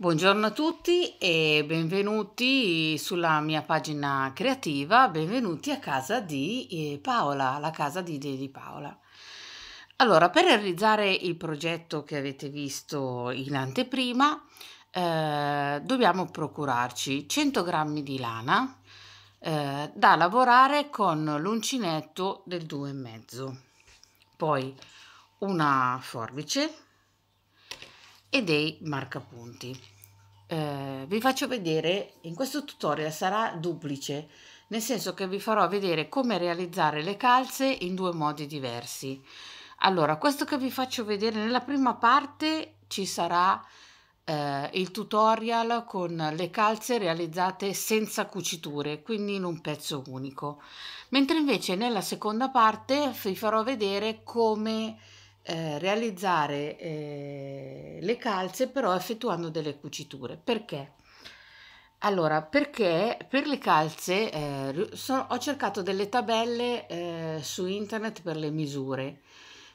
Buongiorno a tutti e benvenuti sulla mia pagina creativa, benvenuti a casa di eh, Paola, la casa di idee di Paola. Allora, per realizzare il progetto che avete visto in anteprima, eh, dobbiamo procurarci 100 g di lana eh, da lavorare con l'uncinetto del 2,5, poi una forbice e dei marcapunti. Eh, vi faccio vedere, in questo tutorial sarà duplice, nel senso che vi farò vedere come realizzare le calze in due modi diversi. Allora, questo che vi faccio vedere nella prima parte ci sarà eh, il tutorial con le calze realizzate senza cuciture, quindi in un pezzo unico. Mentre invece nella seconda parte vi farò vedere come eh, realizzare eh, le calze però effettuando delle cuciture. Perché? Allora, perché per le calze eh, so, ho cercato delle tabelle eh, su internet per le misure.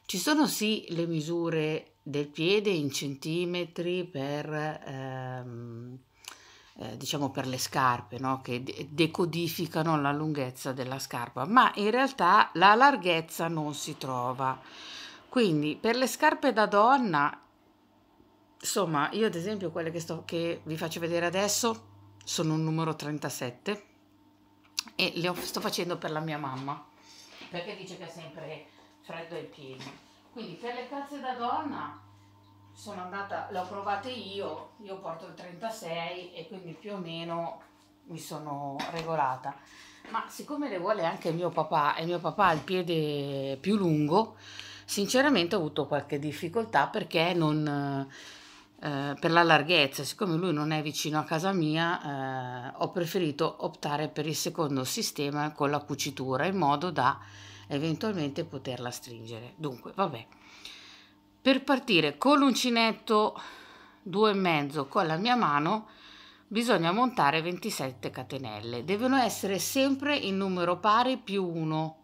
Ci sono sì le misure del piede in centimetri per, ehm, eh, diciamo per le scarpe, no? che de- decodificano la lunghezza della scarpa, ma in realtà la larghezza non si trova. Quindi per le scarpe da donna, insomma, io ad esempio quelle che, sto, che vi faccio vedere adesso sono un numero 37 e le ho, sto facendo per la mia mamma perché dice che ha sempre freddo ai piedi. Quindi per le calze da donna sono andata, le ho provate io, io porto il 36 e quindi più o meno mi sono regolata. Ma siccome le vuole anche mio papà e mio papà ha il piede più lungo, Sinceramente ho avuto qualche difficoltà perché non, eh, per la larghezza, siccome lui non è vicino a casa mia, eh, ho preferito optare per il secondo sistema con la cucitura in modo da eventualmente poterla stringere. Dunque, vabbè. Per partire con l'uncinetto due e mezzo con la mia mano bisogna montare 27 catenelle. Devono essere sempre in numero pari più 1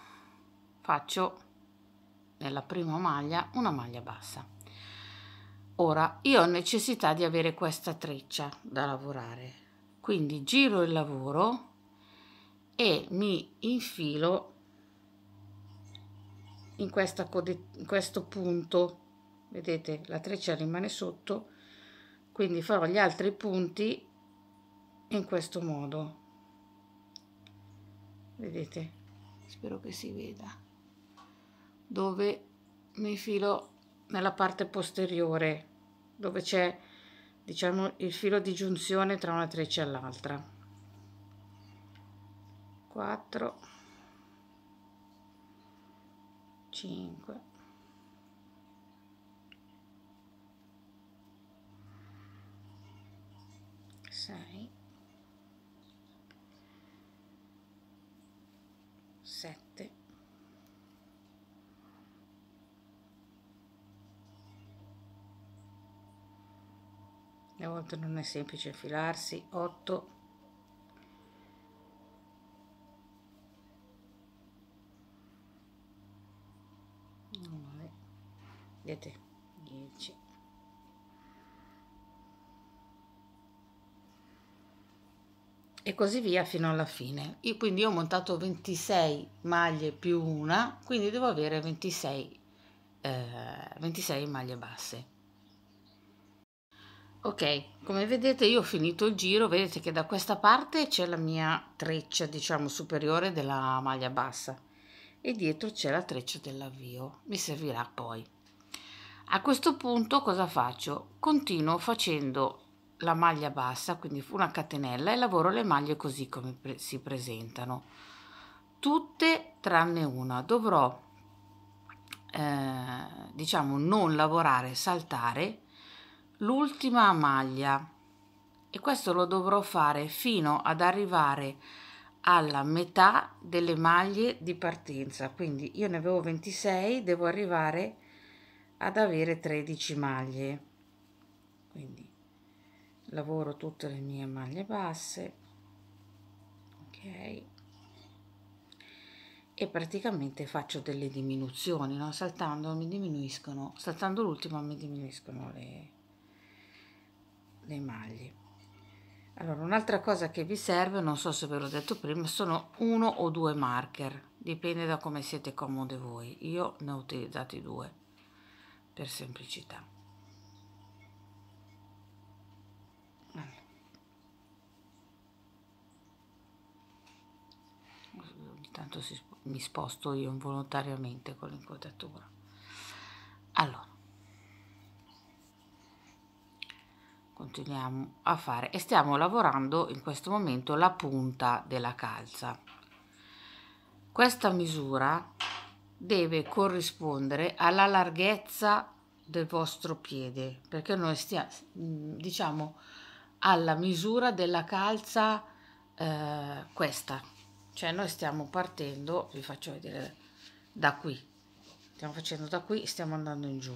faccio nella prima maglia una maglia bassa ora io ho necessità di avere questa treccia da lavorare quindi giro il lavoro e mi infilo in, questa in questo punto vedete la treccia rimane sotto quindi farò gli altri punti in questo modo vedete spero che si veda dove mi filo nella parte posteriore dove c'è diciamo il filo di giunzione tra una treccia e l'altra 4 5 a volte non è semplice infilarsi 8 9 vedete 10 e così via fino alla fine io quindi ho montato 26 maglie più una quindi devo avere 26 eh, 26 maglie basse Ok, come vedete io ho finito il giro, vedete che da questa parte c'è la mia treccia, diciamo, superiore della maglia bassa e dietro c'è la treccia dell'avvio, mi servirà poi. A questo punto cosa faccio? Continuo facendo la maglia bassa, quindi una catenella e lavoro le maglie così come pre si presentano. Tutte tranne una, dovrò eh, diciamo non lavorare, saltare l'ultima maglia e questo lo dovrò fare fino ad arrivare alla metà delle maglie di partenza quindi io ne avevo 26 devo arrivare ad avere 13 maglie quindi lavoro tutte le mie maglie basse ok e praticamente faccio delle diminuzioni no? saltando mi diminuiscono saltando l'ultima mi diminuiscono le le maglie allora un'altra cosa che vi serve non so se ve l'ho detto prima sono uno o due marker dipende da come siete comode voi io ne ho utilizzati due per semplicità allora. ogni tanto si, mi sposto io involontariamente con l'inquadratura allora continuiamo a fare e stiamo lavorando in questo momento la punta della calza questa misura deve corrispondere alla larghezza del vostro piede perché noi stiamo diciamo alla misura della calza eh, questa cioè noi stiamo partendo vi faccio vedere da qui stiamo facendo da qui stiamo andando in giù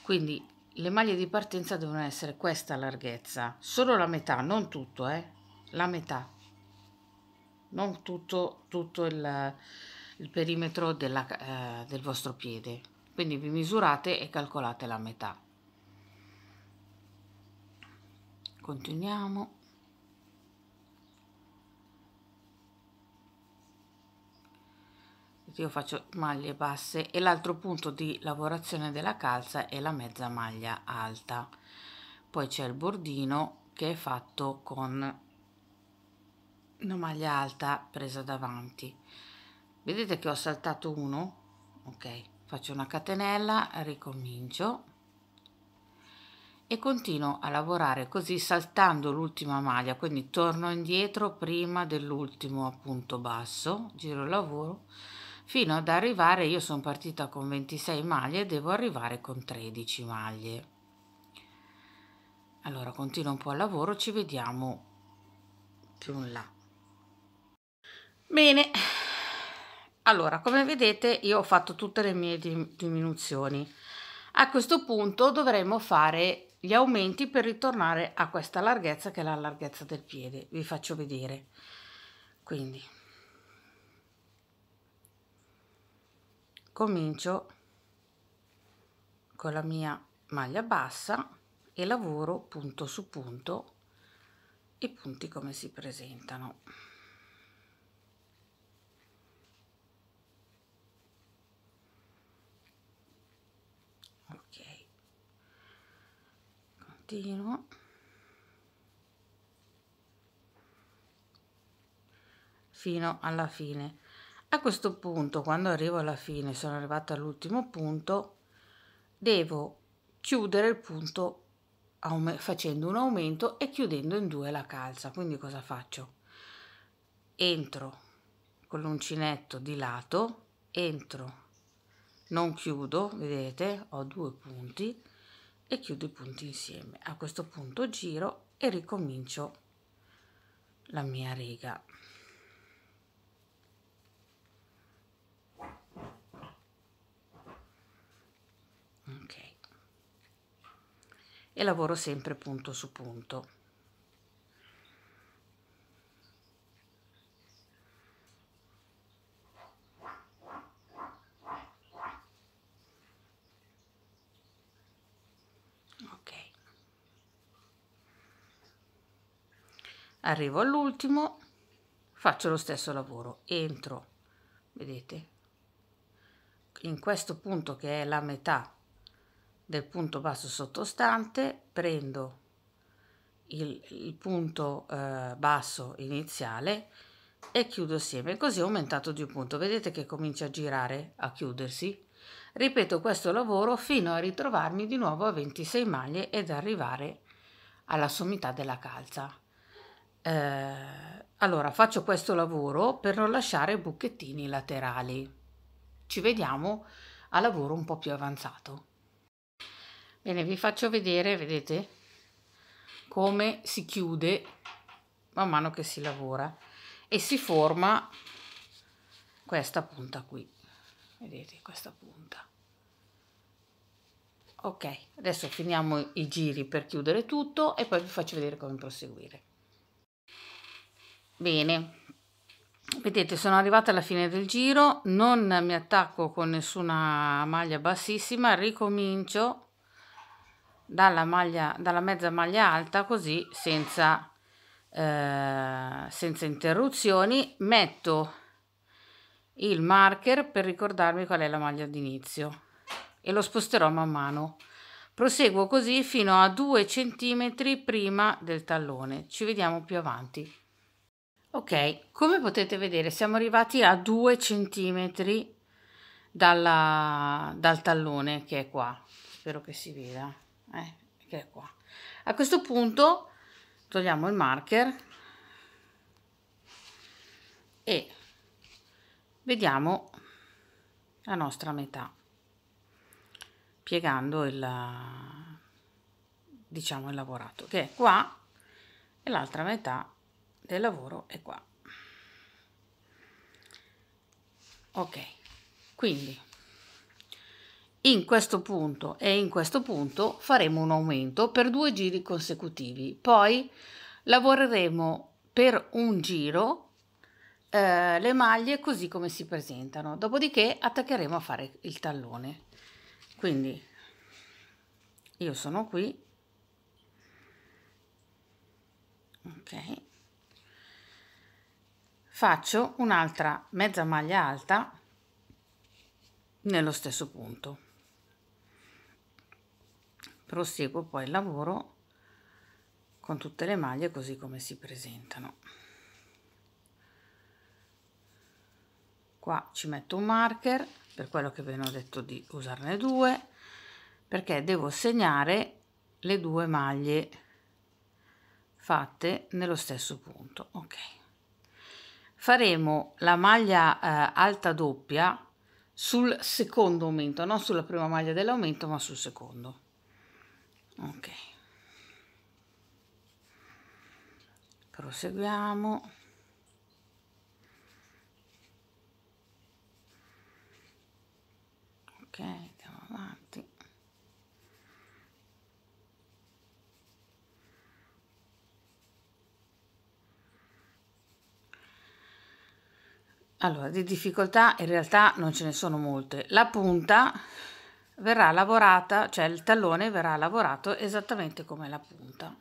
quindi le maglie di partenza devono essere questa larghezza, solo la metà, non tutto, eh? la metà, non tutto, tutto il, il perimetro della, eh, del vostro piede. Quindi vi misurate e calcolate la metà. Continuiamo. io faccio maglie basse e l'altro punto di lavorazione della calza è la mezza maglia alta poi c'è il bordino che è fatto con una maglia alta presa davanti vedete che ho saltato uno ok faccio una catenella ricomincio e continuo a lavorare così saltando l'ultima maglia quindi torno indietro prima dell'ultimo appunto basso giro il lavoro fino ad arrivare io sono partita con 26 maglie devo arrivare con 13 maglie allora continuo un po' al lavoro ci vediamo più in là bene allora come vedete io ho fatto tutte le mie diminuzioni a questo punto dovremo fare gli aumenti per ritornare a questa larghezza che è la larghezza del piede vi faccio vedere quindi comincio con la mia maglia bassa e lavoro punto su punto i punti come si presentano ok continuo fino alla fine a questo punto, quando arrivo alla fine, sono arrivata all'ultimo punto, devo chiudere il punto facendo un aumento e chiudendo in due la calza. Quindi cosa faccio? Entro con l'uncinetto di lato, entro, non chiudo, vedete, ho due punti e chiudo i punti insieme. A questo punto giro e ricomincio la mia riga. ok e lavoro sempre punto su punto ok arrivo all'ultimo faccio lo stesso lavoro entro vedete in questo punto che è la metà del punto basso sottostante prendo il, il punto eh, basso iniziale e chiudo assieme così ho aumentato di un punto vedete che comincia a girare a chiudersi ripeto questo lavoro fino a ritrovarmi di nuovo a 26 maglie ed arrivare alla sommità della calza eh, allora faccio questo lavoro per non lasciare buchettini laterali ci vediamo al lavoro un po più avanzato Bene, vi faccio vedere, vedete, come si chiude man mano che si lavora e si forma questa punta qui. Vedete, questa punta. Ok, adesso finiamo i giri per chiudere tutto e poi vi faccio vedere come proseguire. Bene, vedete sono arrivata alla fine del giro, non mi attacco con nessuna maglia bassissima, ricomincio dalla, maglia, dalla mezza maglia alta così senza, eh, senza interruzioni. Metto il marker per ricordarmi qual è la maglia d'inizio e lo sposterò man mano. Proseguo così fino a 2 centimetri prima del tallone. Ci vediamo più avanti. Ok, come potete vedere siamo arrivati a 2 centimetri dalla, dal tallone che è qua. Spero che si veda eh, che è qua. A questo punto togliamo il marker e vediamo la nostra metà piegando il diciamo il lavorato che è qua e l'altra metà del lavoro è qua ok quindi in questo punto e in questo punto faremo un aumento per due giri consecutivi. Poi lavoreremo per un giro eh, le maglie così come si presentano. Dopodiché attaccheremo a fare il tallone. Quindi io sono qui. Ok. Faccio un'altra mezza maglia alta nello stesso punto proseguo poi il lavoro con tutte le maglie così come si presentano qua ci metto un marker per quello che vi ne ho detto di usarne due perché devo segnare le due maglie fatte nello stesso punto ok faremo la maglia eh, alta doppia sul secondo aumento non sulla prima maglia dell'aumento ma sul secondo ok proseguiamo ok andiamo avanti allora di difficoltà in realtà non ce ne sono molte la punta verrà lavorata, cioè il tallone verrà lavorato esattamente come la punta.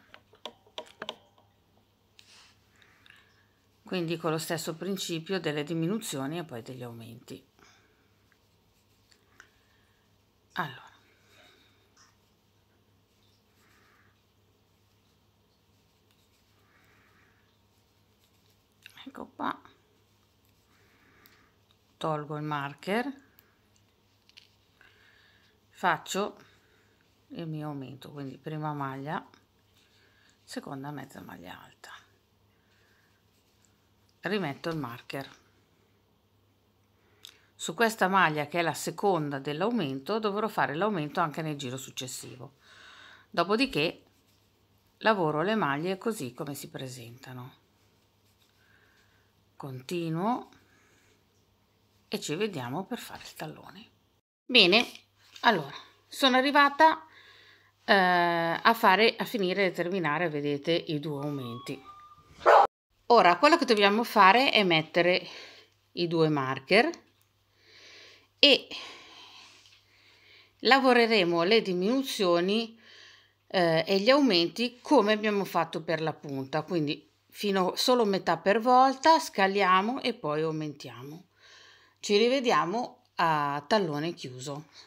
Quindi con lo stesso principio delle diminuzioni e poi degli aumenti. Allora. Ecco qua. Tolgo il marker faccio il mio aumento quindi prima maglia seconda mezza maglia alta rimetto il marker su questa maglia che è la seconda dell'aumento dovrò fare l'aumento anche nel giro successivo dopodiché lavoro le maglie così come si presentano continuo e ci vediamo per fare il tallone bene allora sono arrivata eh, a fare a finire e terminare vedete i due aumenti ora quello che dobbiamo fare è mettere i due marker e lavoreremo le diminuzioni eh, e gli aumenti come abbiamo fatto per la punta quindi fino solo metà per volta scaliamo e poi aumentiamo ci rivediamo a tallone chiuso